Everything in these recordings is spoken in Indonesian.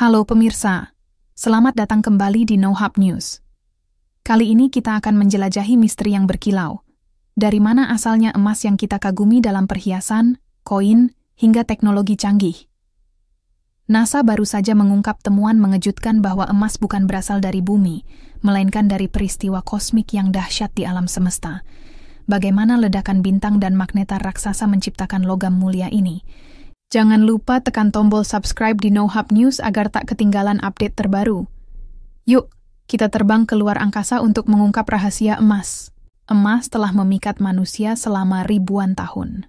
Halo pemirsa, selamat datang kembali di NoHub News. Kali ini kita akan menjelajahi misteri yang berkilau. Dari mana asalnya emas yang kita kagumi dalam perhiasan, koin, hingga teknologi canggih? NASA baru saja mengungkap temuan mengejutkan bahwa emas bukan berasal dari bumi, melainkan dari peristiwa kosmik yang dahsyat di alam semesta. Bagaimana ledakan bintang dan magnetar raksasa menciptakan logam mulia ini? Jangan lupa tekan tombol subscribe di Hub News agar tak ketinggalan update terbaru. Yuk, kita terbang ke luar angkasa untuk mengungkap rahasia emas. Emas telah memikat manusia selama ribuan tahun.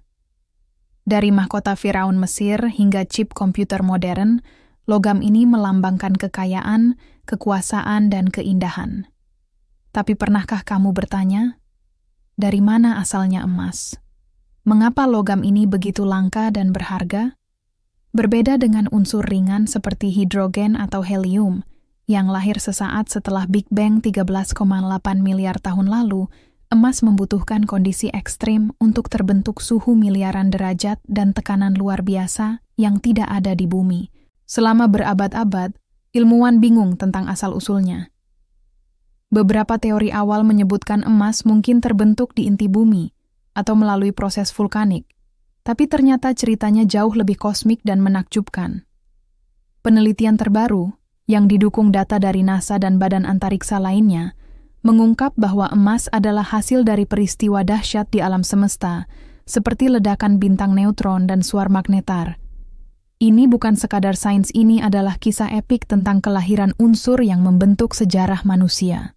Dari mahkota Firaun Mesir hingga chip komputer modern, logam ini melambangkan kekayaan, kekuasaan, dan keindahan. Tapi pernahkah kamu bertanya, dari mana asalnya emas? Mengapa logam ini begitu langka dan berharga? Berbeda dengan unsur ringan seperti hidrogen atau helium, yang lahir sesaat setelah Big Bang 13,8 miliar tahun lalu, emas membutuhkan kondisi ekstrim untuk terbentuk suhu miliaran derajat dan tekanan luar biasa yang tidak ada di bumi. Selama berabad-abad, ilmuwan bingung tentang asal-usulnya. Beberapa teori awal menyebutkan emas mungkin terbentuk di inti bumi, atau melalui proses vulkanik, tapi ternyata ceritanya jauh lebih kosmik dan menakjubkan. Penelitian terbaru, yang didukung data dari NASA dan badan antariksa lainnya, mengungkap bahwa emas adalah hasil dari peristiwa dahsyat di alam semesta, seperti ledakan bintang neutron dan suar magnetar. Ini bukan sekadar sains ini adalah kisah epik tentang kelahiran unsur yang membentuk sejarah manusia.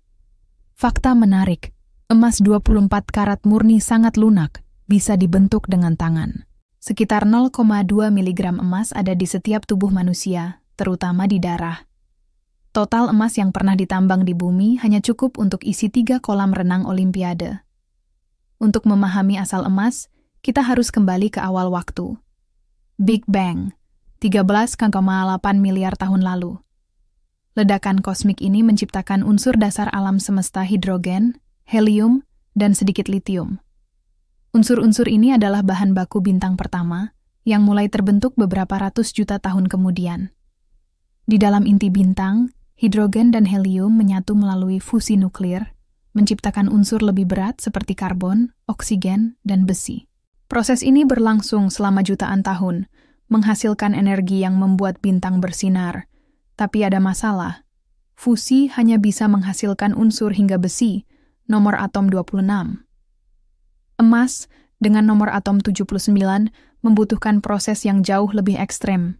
Fakta menarik, Emas 24 karat murni sangat lunak, bisa dibentuk dengan tangan. Sekitar 0,2 mg emas ada di setiap tubuh manusia, terutama di darah. Total emas yang pernah ditambang di bumi hanya cukup untuk isi tiga kolam renang Olimpiade. Untuk memahami asal emas, kita harus kembali ke awal waktu. Big Bang, 13,8 miliar tahun lalu. Ledakan kosmik ini menciptakan unsur dasar alam semesta hidrogen, helium, dan sedikit litium. Unsur-unsur ini adalah bahan baku bintang pertama yang mulai terbentuk beberapa ratus juta tahun kemudian. Di dalam inti bintang, hidrogen dan helium menyatu melalui fusi nuklir, menciptakan unsur lebih berat seperti karbon, oksigen, dan besi. Proses ini berlangsung selama jutaan tahun, menghasilkan energi yang membuat bintang bersinar. Tapi ada masalah. Fusi hanya bisa menghasilkan unsur hingga besi, nomor atom 26. Emas dengan nomor atom 79 membutuhkan proses yang jauh lebih ekstrem.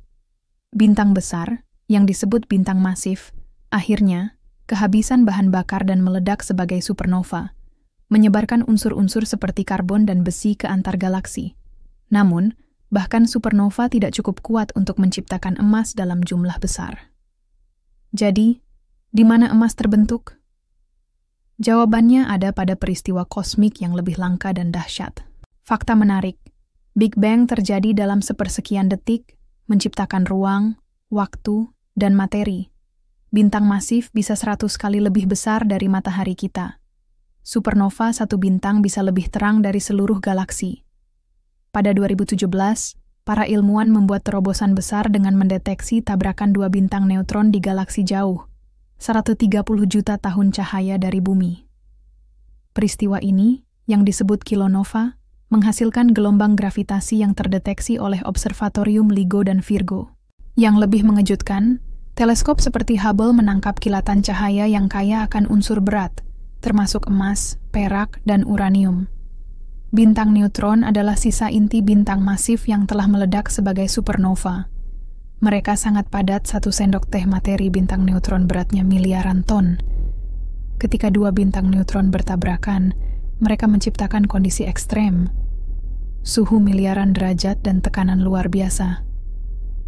Bintang besar, yang disebut bintang masif, akhirnya kehabisan bahan bakar dan meledak sebagai supernova, menyebarkan unsur-unsur seperti karbon dan besi ke antar galaksi. Namun, bahkan supernova tidak cukup kuat untuk menciptakan emas dalam jumlah besar. Jadi, di mana emas terbentuk? Jawabannya ada pada peristiwa kosmik yang lebih langka dan dahsyat. Fakta menarik, Big Bang terjadi dalam sepersekian detik, menciptakan ruang, waktu, dan materi. Bintang masif bisa seratus kali lebih besar dari matahari kita. Supernova satu bintang bisa lebih terang dari seluruh galaksi. Pada 2017, para ilmuwan membuat terobosan besar dengan mendeteksi tabrakan dua bintang neutron di galaksi jauh – 130 juta tahun cahaya dari bumi. Peristiwa ini, yang disebut kilonova, menghasilkan gelombang gravitasi yang terdeteksi oleh observatorium LIGO dan Virgo. Yang lebih mengejutkan, teleskop seperti Hubble menangkap kilatan cahaya yang kaya akan unsur berat, termasuk emas, perak, dan uranium. Bintang neutron adalah sisa inti bintang masif yang telah meledak sebagai supernova. Mereka sangat padat satu sendok teh materi bintang neutron beratnya miliaran ton. Ketika dua bintang neutron bertabrakan, mereka menciptakan kondisi ekstrem. Suhu miliaran derajat dan tekanan luar biasa.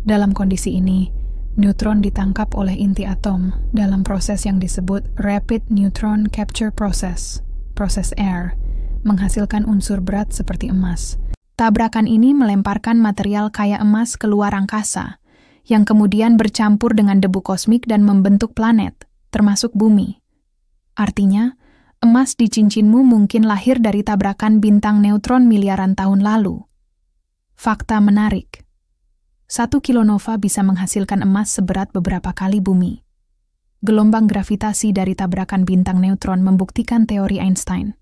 Dalam kondisi ini, neutron ditangkap oleh inti atom dalam proses yang disebut Rapid Neutron Capture Process, proses AIR, menghasilkan unsur berat seperti emas. Tabrakan ini melemparkan material kaya emas keluar angkasa, yang kemudian bercampur dengan debu kosmik dan membentuk planet, termasuk bumi. Artinya, emas di cincinmu mungkin lahir dari tabrakan bintang neutron miliaran tahun lalu. Fakta menarik. Satu kilonova bisa menghasilkan emas seberat beberapa kali bumi. Gelombang gravitasi dari tabrakan bintang neutron membuktikan teori Einstein.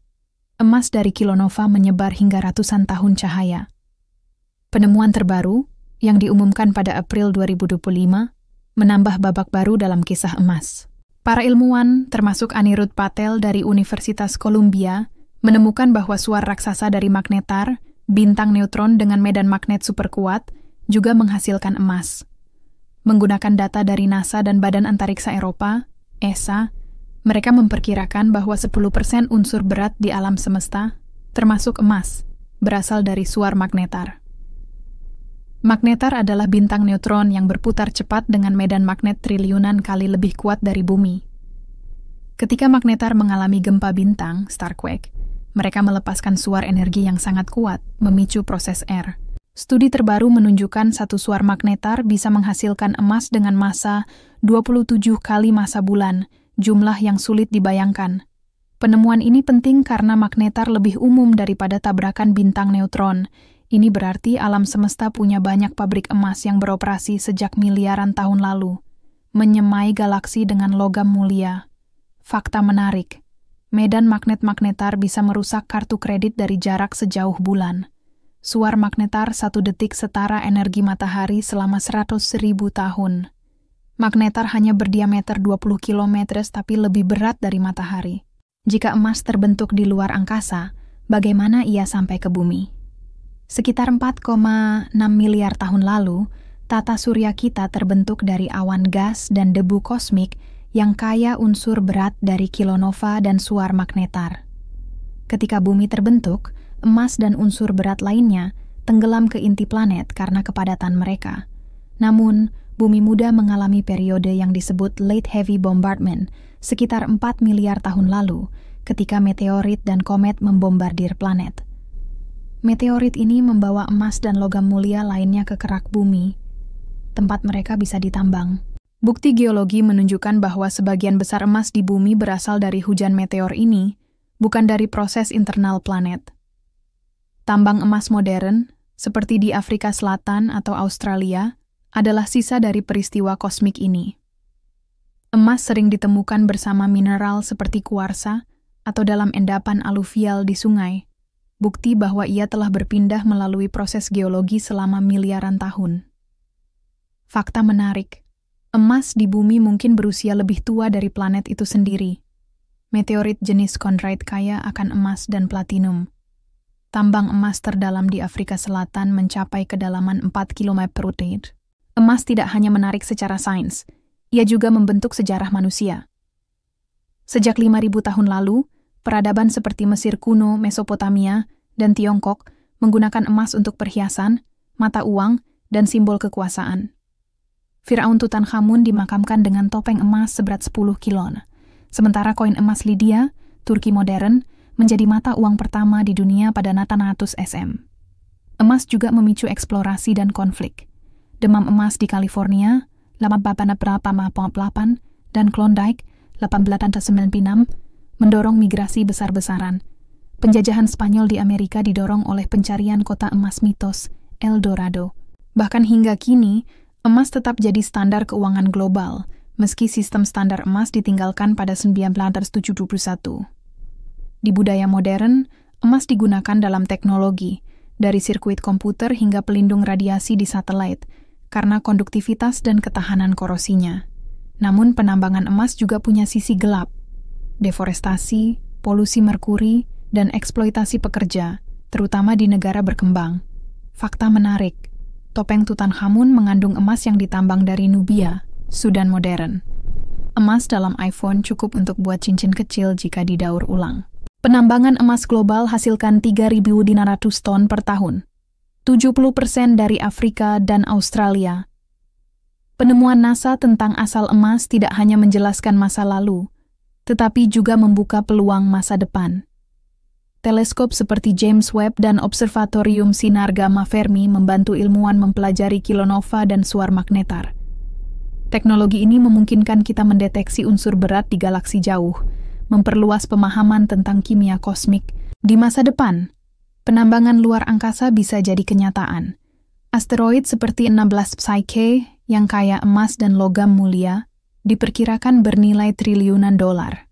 Emas dari kilonova menyebar hingga ratusan tahun cahaya. Penemuan terbaru, yang diumumkan pada April 2025 menambah babak baru dalam kisah emas. Para ilmuwan, termasuk Anirudh Patel dari Universitas Columbia, menemukan bahwa suar raksasa dari magnetar, bintang neutron dengan medan magnet super kuat, juga menghasilkan emas. Menggunakan data dari NASA dan Badan Antariksa Eropa, ESA, mereka memperkirakan bahwa 10% unsur berat di alam semesta, termasuk emas, berasal dari suar magnetar. Magnetar adalah bintang neutron yang berputar cepat dengan medan magnet triliunan kali lebih kuat dari bumi. Ketika magnetar mengalami gempa bintang, starquake, mereka melepaskan suar energi yang sangat kuat, memicu proses R. Studi terbaru menunjukkan satu suar magnetar bisa menghasilkan emas dengan massa 27 kali massa bulan, jumlah yang sulit dibayangkan. Penemuan ini penting karena magnetar lebih umum daripada tabrakan bintang neutron, ini berarti alam semesta punya banyak pabrik emas yang beroperasi sejak miliaran tahun lalu, menyemai galaksi dengan logam mulia. Fakta menarik, medan magnet-magnetar bisa merusak kartu kredit dari jarak sejauh bulan. Suar magnetar satu detik setara energi matahari selama seratus ribu tahun. Magnetar hanya berdiameter 20 km tapi lebih berat dari matahari. Jika emas terbentuk di luar angkasa, bagaimana ia sampai ke bumi? Sekitar 4,6 miliar tahun lalu, tata surya kita terbentuk dari awan gas dan debu kosmik yang kaya unsur berat dari kilonova dan suar magnetar. Ketika bumi terbentuk, emas dan unsur berat lainnya tenggelam ke inti planet karena kepadatan mereka. Namun, bumi muda mengalami periode yang disebut Late Heavy Bombardment sekitar 4 miliar tahun lalu ketika meteorit dan komet membombardir planet. Meteorit ini membawa emas dan logam mulia lainnya ke kerak bumi, tempat mereka bisa ditambang. Bukti geologi menunjukkan bahwa sebagian besar emas di bumi berasal dari hujan meteor ini, bukan dari proses internal planet. Tambang emas modern, seperti di Afrika Selatan atau Australia, adalah sisa dari peristiwa kosmik ini. Emas sering ditemukan bersama mineral seperti kuarsa atau dalam endapan aluvial di sungai bukti bahwa ia telah berpindah melalui proses geologi selama miliaran tahun. Fakta menarik, emas di bumi mungkin berusia lebih tua dari planet itu sendiri. Meteorit jenis chondrite kaya akan emas dan platinum. Tambang emas terdalam di Afrika Selatan mencapai kedalaman 4 km. Emas tidak hanya menarik secara sains, ia juga membentuk sejarah manusia. Sejak 5.000 tahun lalu, Peradaban seperti Mesir kuno, Mesopotamia, dan Tiongkok menggunakan emas untuk perhiasan, mata uang, dan simbol kekuasaan. Firaun Tutankhamun dimakamkan dengan topeng emas seberat 10 kilon, sementara koin emas Lydia, Turki modern, menjadi mata uang pertama di dunia pada Natanatus SM. Emas juga memicu eksplorasi dan konflik. Demam emas di California, Lama beberapa Prapama 8, dan Klondike, 1896, mendorong migrasi besar-besaran. Penjajahan Spanyol di Amerika didorong oleh pencarian kota emas mitos, El Dorado. Bahkan hingga kini, emas tetap jadi standar keuangan global, meski sistem standar emas ditinggalkan pada 1971. Di budaya modern, emas digunakan dalam teknologi, dari sirkuit komputer hingga pelindung radiasi di satelit, karena konduktivitas dan ketahanan korosinya. Namun penambangan emas juga punya sisi gelap, deforestasi, polusi merkuri, dan eksploitasi pekerja, terutama di negara berkembang. Fakta menarik, topeng Tutankhamun mengandung emas yang ditambang dari Nubia, Sudan modern. Emas dalam iPhone cukup untuk buat cincin kecil jika didaur ulang. Penambangan emas global hasilkan 3.500 ton per tahun. 70% dari Afrika dan Australia. Penemuan NASA tentang asal emas tidak hanya menjelaskan masa lalu, tetapi juga membuka peluang masa depan. Teleskop seperti James Webb dan Observatorium Sinar Gamma Fermi membantu ilmuwan mempelajari kilonova dan suar magnetar. Teknologi ini memungkinkan kita mendeteksi unsur berat di galaksi jauh, memperluas pemahaman tentang kimia kosmik. Di masa depan, penambangan luar angkasa bisa jadi kenyataan. Asteroid seperti 16 Psyche yang kaya emas dan logam mulia diperkirakan bernilai triliunan dolar.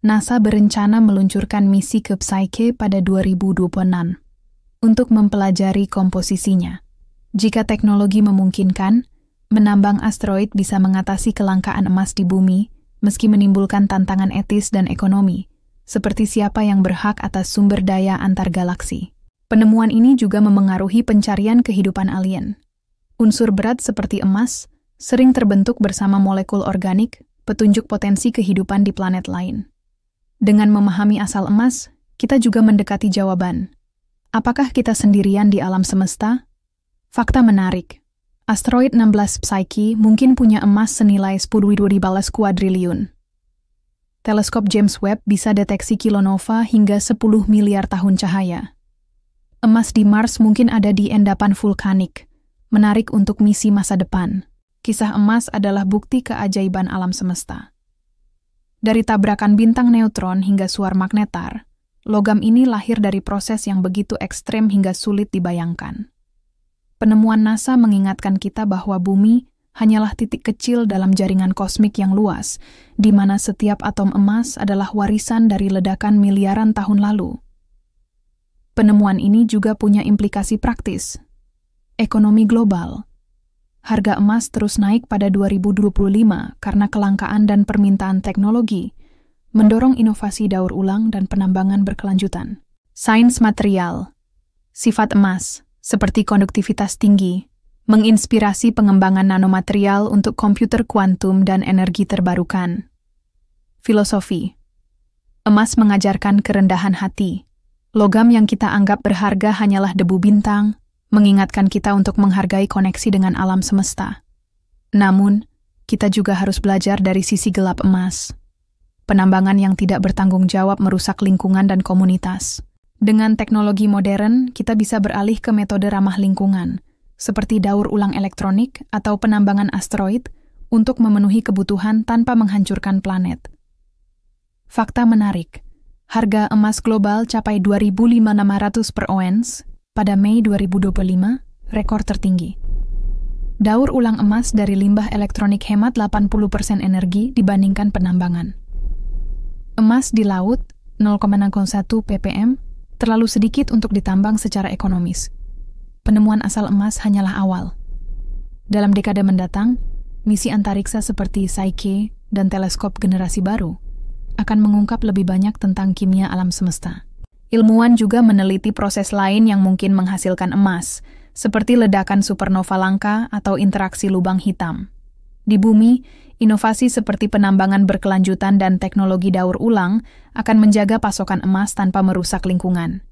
NASA berencana meluncurkan misi ke Psyche pada 2026 untuk mempelajari komposisinya. Jika teknologi memungkinkan, menambang asteroid bisa mengatasi kelangkaan emas di bumi meski menimbulkan tantangan etis dan ekonomi, seperti siapa yang berhak atas sumber daya antar galaksi. Penemuan ini juga memengaruhi pencarian kehidupan alien. Unsur berat seperti emas sering terbentuk bersama molekul organik, petunjuk potensi kehidupan di planet lain. Dengan memahami asal emas, kita juga mendekati jawaban. Apakah kita sendirian di alam semesta? Fakta menarik. Asteroid 16 Psyche mungkin punya emas senilai 10.000 balas kuadriliun. Teleskop James Webb bisa deteksi kilonova hingga 10 miliar tahun cahaya. Emas di Mars mungkin ada di endapan vulkanik, menarik untuk misi masa depan. Kisah emas adalah bukti keajaiban alam semesta. Dari tabrakan bintang neutron hingga suar magnetar, logam ini lahir dari proses yang begitu ekstrem hingga sulit dibayangkan. Penemuan NASA mengingatkan kita bahwa bumi hanyalah titik kecil dalam jaringan kosmik yang luas, di mana setiap atom emas adalah warisan dari ledakan miliaran tahun lalu. Penemuan ini juga punya implikasi praktis. Ekonomi global – Harga emas terus naik pada 2025 karena kelangkaan dan permintaan teknologi, mendorong inovasi daur ulang dan penambangan berkelanjutan. Sains material Sifat emas, seperti konduktivitas tinggi, menginspirasi pengembangan nanomaterial untuk komputer kuantum dan energi terbarukan. Filosofi Emas mengajarkan kerendahan hati. Logam yang kita anggap berharga hanyalah debu bintang, mengingatkan kita untuk menghargai koneksi dengan alam semesta. Namun, kita juga harus belajar dari sisi gelap emas. Penambangan yang tidak bertanggung jawab merusak lingkungan dan komunitas. Dengan teknologi modern, kita bisa beralih ke metode ramah lingkungan, seperti daur ulang elektronik atau penambangan asteroid, untuk memenuhi kebutuhan tanpa menghancurkan planet. Fakta menarik, harga emas global capai 2.500 per ounce pada Mei 2025, rekor tertinggi. Daur ulang emas dari limbah elektronik hemat 80% energi dibandingkan penambangan. Emas di laut 0,01 ppm terlalu sedikit untuk ditambang secara ekonomis. Penemuan asal emas hanyalah awal. Dalam dekade mendatang, misi antariksa seperti Psyche dan teleskop generasi baru akan mengungkap lebih banyak tentang kimia alam semesta. Ilmuwan juga meneliti proses lain yang mungkin menghasilkan emas, seperti ledakan supernova langka atau interaksi lubang hitam. Di bumi, inovasi seperti penambangan berkelanjutan dan teknologi daur ulang akan menjaga pasokan emas tanpa merusak lingkungan.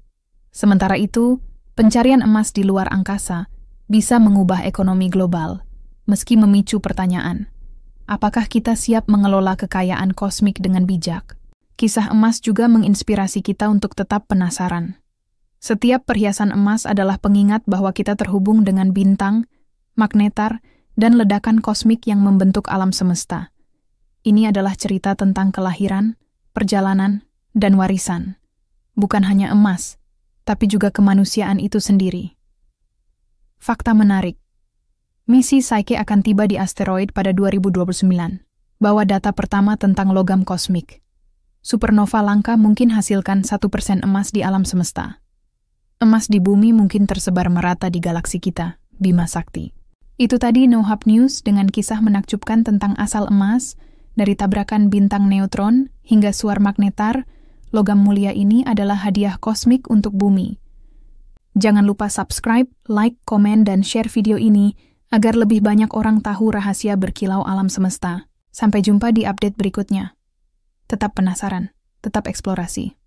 Sementara itu, pencarian emas di luar angkasa bisa mengubah ekonomi global, meski memicu pertanyaan: apakah kita siap mengelola kekayaan kosmik dengan bijak? kisah emas juga menginspirasi kita untuk tetap penasaran. Setiap perhiasan emas adalah pengingat bahwa kita terhubung dengan bintang, magnetar, dan ledakan kosmik yang membentuk alam semesta. Ini adalah cerita tentang kelahiran, perjalanan, dan warisan. Bukan hanya emas, tapi juga kemanusiaan itu sendiri. Fakta menarik. Misi Psyche akan tiba di asteroid pada 2029, bawa data pertama tentang logam kosmik supernova langka mungkin hasilkan 1% emas di alam semesta. Emas di bumi mungkin tersebar merata di galaksi kita, Bima Sakti. Itu tadi No Hub News dengan kisah menakjubkan tentang asal emas, dari tabrakan bintang neutron hingga suar magnetar, logam mulia ini adalah hadiah kosmik untuk bumi. Jangan lupa subscribe, like, komen, dan share video ini agar lebih banyak orang tahu rahasia berkilau alam semesta. Sampai jumpa di update berikutnya. Tetap penasaran, tetap eksplorasi.